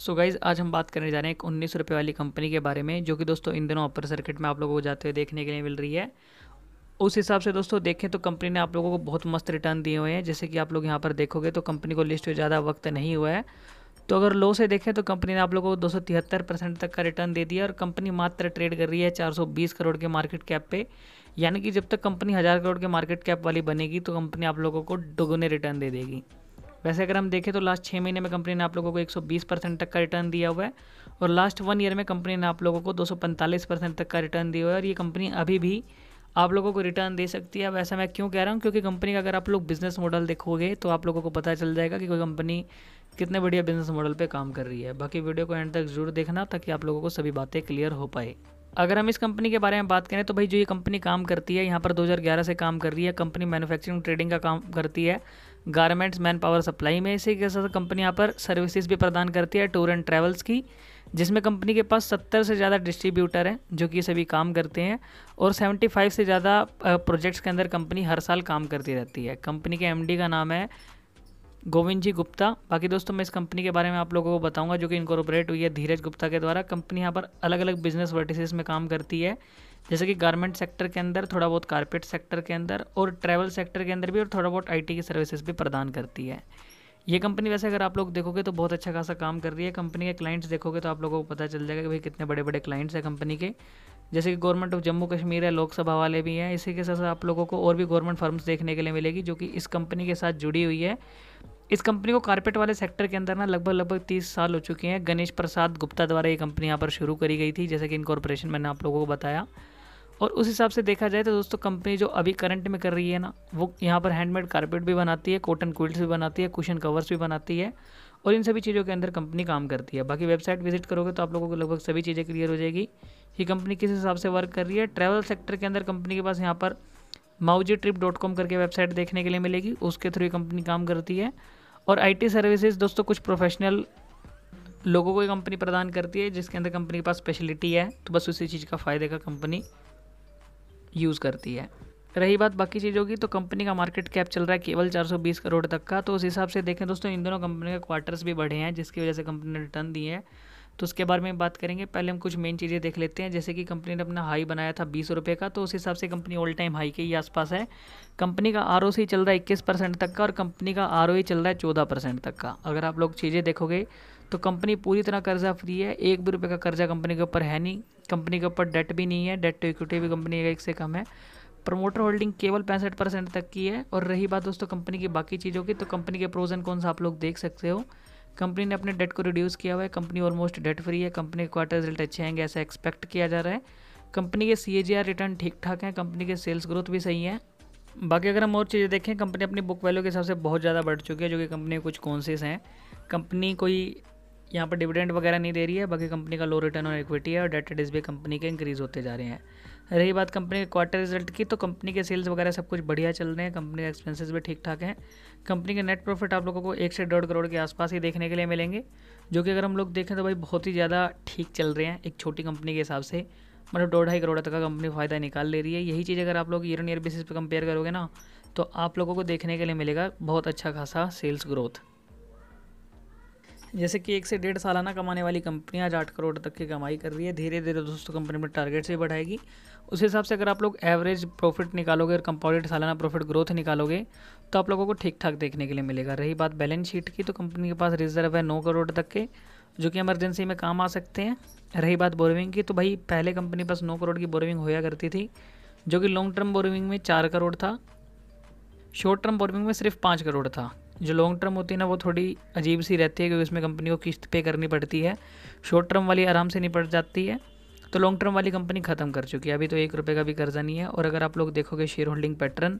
सो so guys आज हम बात करने जा रहे हैं एक उन्नीस रुपये वाली कंपनी के बारे में जो कि दोस्तों इन दिनों अपर सर्किट में आप लोगों को जाते हुए देखने के लिए मिल रही है उस हिसाब से दोस्तों देखें तो कंपनी ने आप लोगों को बहुत मस्त रिटर्न दिए हुए हैं जैसे कि आप लोग यहाँ पर देखोगे तो कंपनी को लिस्ट हुए ज़्यादा वक्त नहीं हुआ है तो अगर लो से देखें तो कंपनी ने आप लोगों को दो परसेंट तक का रिटर्न दे दिया और कंपनी मात्र ट्रेड कर रही है चार करोड़ के मार्केट कैप पर यानी कि जब तक कंपनी हज़ार करोड़ के मार्केट कैप वाली बनेगी तो कंपनी आप लोगों को दोगुने रिटर्न दे देगी वैसे अगर हम देखें तो लास्ट छः महीने में कंपनी ने आप लोगों को 120 परसेंट तक का रिटर्न दिया हुआ है और लास्ट वन ईयर में कंपनी ने आप लोगों को 245 परसेंट तक का रिटर्न दिया हुआ है और ये कंपनी अभी भी आप लोगों को रिटर्न दे सकती है वैसा मैं क्यों कह रहा हूँ क्योंकि कंपनी का अगर आप लोग बिज़नेस मॉडल देखोगे तो आप लोगों को पता चल जाएगा कि कोई कंपनी कितने बढ़िया बिजनेस मॉडल पे काम कर रही है बाकी वीडियो को एंड तक जरूर देखना ताकि आप लोगों को सभी बातें क्लियर हो पाए अगर हम इस कंपनी के बारे में बात करें तो भाई जो ये कंपनी काम करती है यहाँ पर 2011 से काम कर रही है कंपनी मैन्युफैक्चरिंग ट्रेडिंग का काम करती है गारमेंट्स मैन पावर सप्लाई में इसी के साथ कंपनी यहाँ पर सर्विसेज भी प्रदान करती है टूर एंड ट्रैवल्स की जिसमें कंपनी के पास 70 से ज़्यादा डिस्ट्रीब्यूटर हैं जो कि सभी काम करते हैं और 75 से ज़्यादा प्रोजेक्ट्स के अंदर कंपनी हर साल काम करती रहती है कंपनी के एमडी का नाम है गोविंद जी गुप्ता बाकी दोस्तों मैं इस कंपनी के बारे में आप लोगों को बताऊंगा जो कि इनकॉर्पोरेट हुई है धीरज गुप्ता के द्वारा कंपनी यहाँ पर अलग अलग बिजनेस वर्टिसेस में काम करती है जैसे कि गारमेंट सेक्टर के अंदर थोड़ा बहुत कारपेट सेक्टर के अंदर और ट्रैवल सेक्टर के अंदर भी और थोड़ा बहुत आईटी की सर्विसेज भी प्रदान करती है ये कंपनी वैसे अगर आप लोग देखोगे तो बहुत अच्छा खासा काम कर रही है कंपनी के क्लाइंट्स देखोगे तो आप लोगों को पता चल जाएगा कि भाई कितने बड़े बड़े क्लाइंट्स हैं कंपनी के जैसे कि गवर्नमेंट ऑफ जम्मू कश्मीर है लोकसभा वाले भी हैं इसी के साथ आप लोगों को और भी गवर्नमेंट फर्म्स देखने के लिए मिलेगी जो कि इस कंपनी के साथ जुड़ी हुई है इस कंपनी को कारपेट वाले सेक्टर के अंदर ना लगभग लगभग तीस साल हो चुके हैं गणेश प्रसाद गुप्ता द्वारा ये कंपनी यहाँ पर शुरू करी गई थी जैसे कि इनकॉर्पोरेशन मैंने आप लोगों को बताया और उस हिसाब से देखा जाए तो दोस्तों कंपनी जो अभी करंट में कर रही है ना वो यहाँ पर हैंडमेड कारपेट भी बनाती है कॉटन क्विल्ट्स भी बनाती है कुशन कवर्स भी बनाती है और इन सभी चीज़ों के अंदर कंपनी काम करती है बाकी वेबसाइट विजिट करोगे तो आप लोगों को लगभग सभी चीज़ें क्लियर हो जाएगी कि कंपनी किस हिसाब से वर्क कर रही है ट्रैवल सेक्टर के अंदर कंपनी के पास यहाँ पर माउजी ट्रिप डॉट कॉम करके वेबसाइट देखने के लिए मिलेगी उसके थ्रू ये कंपनी काम करती है और आईटी सर्विसेज दोस्तों कुछ प्रोफेशनल लोगों को कंपनी प्रदान करती है जिसके अंदर कंपनी के पास स्पेशलिटी है तो बस उसी चीज़ का फ़ायदे का कंपनी यूज़ करती है रही बात बाकी चीज़ों की तो कंपनी का मार्केट कैप चल रहा है केवल 420 करोड़ तक का तो उस हिसाब से देखें दोस्तों इन दोनों कंपनी के क्वार्टर्स भी बढ़े हैं जिसकी वजह से कंपनी ने रिटर्न दिए हैं तो उसके बारे में बात करेंगे पहले हम कुछ मेन चीज़ें देख लेते हैं जैसे कि कंपनी ने अपना हाई बनाया था बीस रुपये का तो उस हिसाब से कंपनी ऑल टाइम हाई के ही आसपास है कंपनी का आर चल रहा है इक्कीस परसेंट तक का और कंपनी का आर e चल रहा है चौदह परसेंट तक का अगर आप लोग चीज़ें देखोगे तो कंपनी पूरी तरह कर्जा फ्री है एक भी रुपये का कर्जा कंपनी के ऊपर है नहीं कंपनी के ऊपर डेट भी नहीं है डेट टू इक्विटी भी कंपनी का एक से कम है प्रमोटर होल्डिंग केवल पैंसठ परसेंट तक की है और रही बात दोस्तों कंपनी की बाकी चीज़ों की तो कंपनी के प्रोज एंड कौन सा आप लोग देख सकते हो कंपनी ने अपने डेट को रिड्यूस किया हुआ है कंपनी ऑलमोस्ट डेट फ्री है कंपनी के क्वार्टर रिजल्ट अच्छे आएंगे ऐसा एक्सपेक्ट किया जा रहा है कंपनी के सी रिटर्न ठीक ठाक हैं कंपनी के सेल्स ग्रोथ भी सही है बाकी अगर हम और चीज़ें देखें कंपनी अपनी बुक वैल्यू के हिसाब से बहुत ज़्यादा बढ़ चुकी है जो कि कंपनी कुछ कॉन्सेस हैं कंपनी कोई यहाँ पर डिविडेंड वगैरह नहीं दे रही है बाकी कंपनी का लो रिटर्न और इक्विटी है और डेट डेज भी कंपनी के इंक्रीज़ होते जा रहे हैं रही बात कंपनी के क्वार्टर रिजल्ट की तो कंपनी के सेल्स वगैरह सब कुछ बढ़िया चल रहे हैं कंपनी के एक्सपेंसेस भी ठीक ठाक हैं कंपनी के नेट प्रॉफिट आप लोगों को एक से डेढ़ करोड़ के आसपास ही देखने के लिए मिलेंगे जो कि अगर हम लोग देखें तो भाई बहुत ही ज़्यादा ठीक चल रहे हैं एक छोटी कंपनी के हिसाब से मतलब दो ढाई करोड़ तक का कंपनी फ़ायदा निकाल ले रही है यही चीज़ अगर आप लोग ईयर ऑन ईयर बेसिस पर कंपेयर करोगे ना तो आप लोगों को देखने के लिए मिलेगा बहुत अच्छा खासा सेल्स ग्रोथ जैसे कि एक से डेढ़ सालाना कमाने वाली कंपनी आज आठ करोड़ तक की कमाई कर रही है धीरे धीरे दोस्तों कंपनी अपने टारगेट्स भी बढ़ाएगी उस हिसाब से अगर आप लोग एवरेज प्रॉफिट निकालोगे और कंपाउंडेड सालाना प्रॉफिट ग्रोथ निकालोगे तो आप लोगों को ठीक ठाक देखने के लिए मिलेगा रही बात बैलेंस शीट की तो कंपनी के पास रिजर्व है नौ करोड़ तक के जो कि एमरजेंसी में काम आ सकते हैं रही बात बोरविंग की तो भाई पहले कंपनी पास नौ करोड़ की बोरविंग होया करती थी जो कि लॉन्ग टर्म बोरविंग में चार करोड़ था शॉर्ट टर्म बोरविंग में सिर्फ पाँच करोड़ था जो लॉन्ग टर्म होती है ना वो थोड़ी अजीब सी रहती है क्योंकि उसमें कंपनी को किस्त पे करनी पड़ती है शॉर्ट टर्म वाली आराम से निपट जाती है तो लॉन्ग टर्म वाली कंपनी ख़त्म कर चुकी है अभी तो एक रुपये का भी कर्जा नहीं है और अगर आप लोग देखोगे शेयर होल्डिंग पैटर्न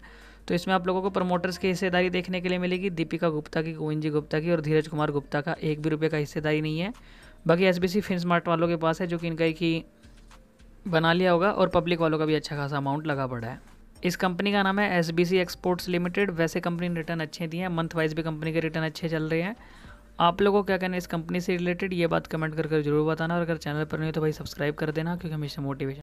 तो इसमें आप लोगों को प्रमोटर्स की हिस्सेदारी देखने के लिए मिलेगी दीपिका गुप्ता की गोविंद जी गुप्ता की और धीरज कुमार गुप्ता का एक भी रुपये का हिस्सेदारी नहीं है बाकी एस बी वालों के पास है जो कि इनका एक ही बना लिया होगा और पब्लिक वालों का भी अच्छा खासा अमाउंट लगा पड़ा है इस कंपनी का नाम है S B C exports limited वैसे कंपनी ने रिटर्न अच्छे दिए हैं मंथ वाइज भी कंपनी के रिटर्न अच्छे चल रहे हैं आप लोगों को क्या कहना है इस कंपनी से रिलेटेड ये बात कमेंट करके जरूर बताना और अगर चैनल पर नहीं हो तो भाई सब्सक्राइब कर देना क्योंकि हमेशा मोटिवेशन